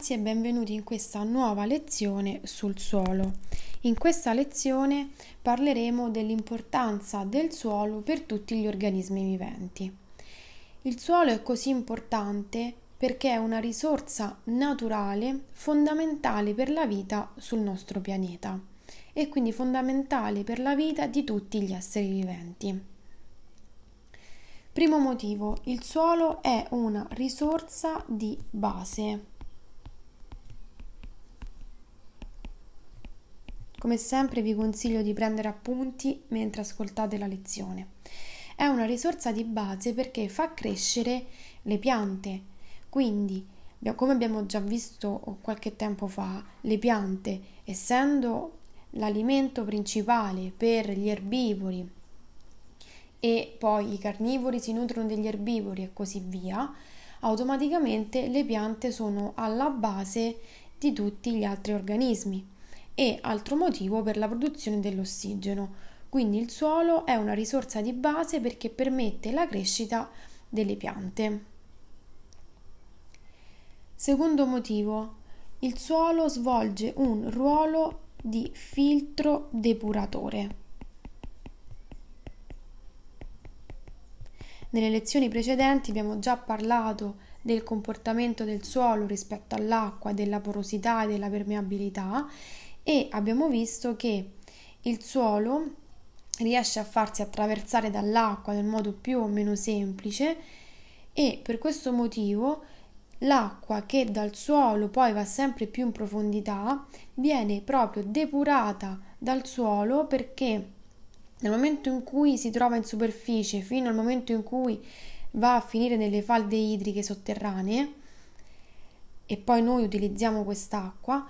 ragazzi e benvenuti in questa nuova lezione sul suolo. In questa lezione parleremo dell'importanza del suolo per tutti gli organismi viventi. Il suolo è così importante perché è una risorsa naturale fondamentale per la vita sul nostro pianeta e quindi fondamentale per la vita di tutti gli esseri viventi. Primo motivo, il suolo è una risorsa di base. Come sempre vi consiglio di prendere appunti mentre ascoltate la lezione. È una risorsa di base perché fa crescere le piante. Quindi, come abbiamo già visto qualche tempo fa, le piante, essendo l'alimento principale per gli erbivori e poi i carnivori si nutrono degli erbivori e così via, automaticamente le piante sono alla base di tutti gli altri organismi e altro motivo per la produzione dell'ossigeno. Quindi il suolo è una risorsa di base perché permette la crescita delle piante. Secondo motivo, il suolo svolge un ruolo di filtro depuratore. Nelle lezioni precedenti abbiamo già parlato del comportamento del suolo rispetto all'acqua, della porosità e della permeabilità e abbiamo visto che il suolo riesce a farsi attraversare dall'acqua nel modo più o meno semplice e per questo motivo l'acqua che dal suolo poi va sempre più in profondità viene proprio depurata dal suolo perché nel momento in cui si trova in superficie fino al momento in cui va a finire nelle falde idriche sotterranee e poi noi utilizziamo quest'acqua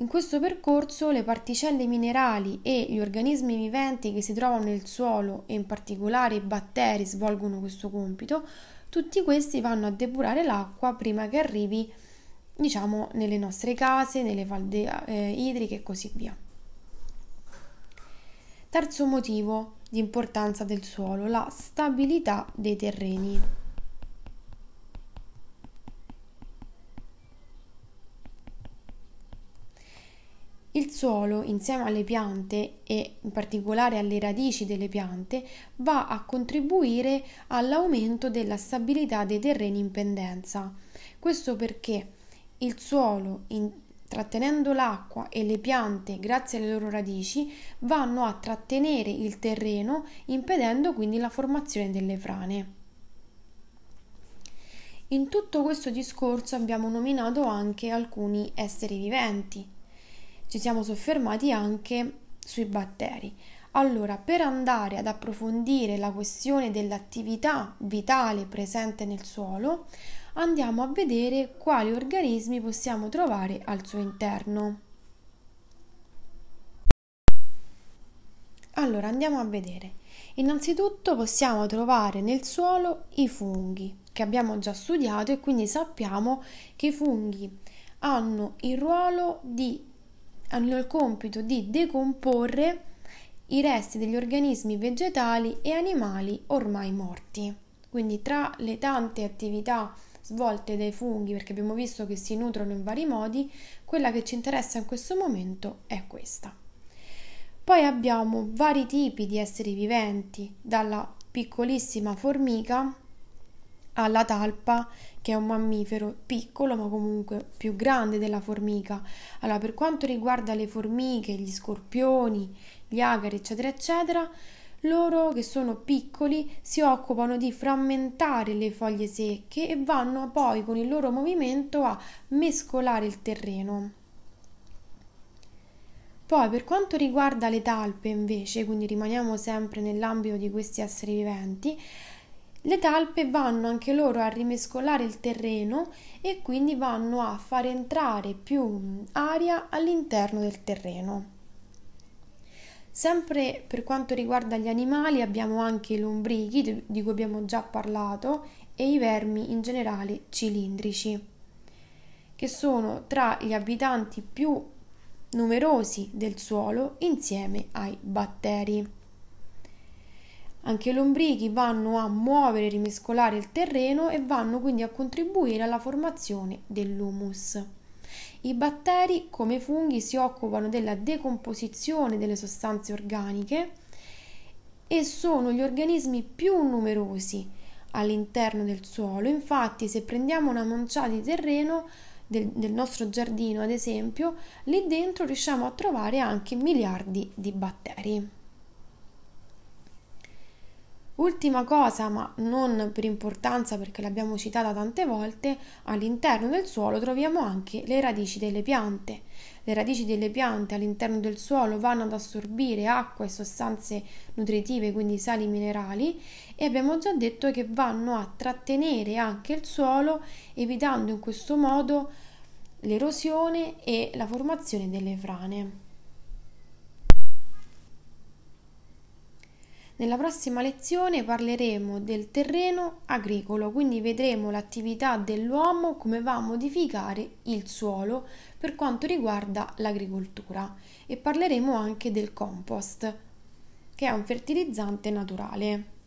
in questo percorso le particelle minerali e gli organismi viventi che si trovano nel suolo e in particolare i batteri svolgono questo compito, tutti questi vanno a depurare l'acqua prima che arrivi diciamo nelle nostre case, nelle falde eh, idriche e così via. Terzo motivo di importanza del suolo, la stabilità dei terreni. Il suolo, insieme alle piante e in particolare alle radici delle piante, va a contribuire all'aumento della stabilità dei terreni in pendenza. Questo perché il suolo, in, trattenendo l'acqua e le piante grazie alle loro radici, vanno a trattenere il terreno, impedendo quindi la formazione delle frane. In tutto questo discorso abbiamo nominato anche alcuni esseri viventi, ci siamo soffermati anche sui batteri. Allora, per andare ad approfondire la questione dell'attività vitale presente nel suolo, andiamo a vedere quali organismi possiamo trovare al suo interno. Allora, andiamo a vedere. Innanzitutto possiamo trovare nel suolo i funghi, che abbiamo già studiato e quindi sappiamo che i funghi hanno il ruolo di hanno il compito di decomporre i resti degli organismi vegetali e animali ormai morti. Quindi tra le tante attività svolte dai funghi, perché abbiamo visto che si nutrono in vari modi, quella che ci interessa in questo momento è questa. Poi abbiamo vari tipi di esseri viventi, dalla piccolissima formica alla talpa, che è un mammifero piccolo ma comunque più grande della formica. Allora, per quanto riguarda le formiche, gli scorpioni, gli agari, eccetera, eccetera, loro che sono piccoli si occupano di frammentare le foglie secche e vanno poi con il loro movimento a mescolare il terreno. Poi per quanto riguarda le talpe invece, quindi rimaniamo sempre nell'ambito di questi esseri viventi, le talpe vanno anche loro a rimescolare il terreno e quindi vanno a far entrare più mm, aria all'interno del terreno. Sempre per quanto riguarda gli animali abbiamo anche i lombrichi di cui abbiamo già parlato e i vermi in generale cilindrici che sono tra gli abitanti più numerosi del suolo insieme ai batteri. Anche i lombrichi vanno a muovere e rimescolare il terreno e vanno quindi a contribuire alla formazione dell'humus. I batteri, come i funghi, si occupano della decomposizione delle sostanze organiche e sono gli organismi più numerosi all'interno del suolo. Infatti, se prendiamo una manciata di terreno del, del nostro giardino, ad esempio, lì dentro riusciamo a trovare anche miliardi di batteri. Ultima cosa, ma non per importanza perché l'abbiamo citata tante volte, all'interno del suolo troviamo anche le radici delle piante. Le radici delle piante all'interno del suolo vanno ad assorbire acqua e sostanze nutritive, quindi sali minerali, e abbiamo già detto che vanno a trattenere anche il suolo, evitando in questo modo l'erosione e la formazione delle frane. Nella prossima lezione parleremo del terreno agricolo, quindi vedremo l'attività dell'uomo come va a modificare il suolo per quanto riguarda l'agricoltura e parleremo anche del compost, che è un fertilizzante naturale.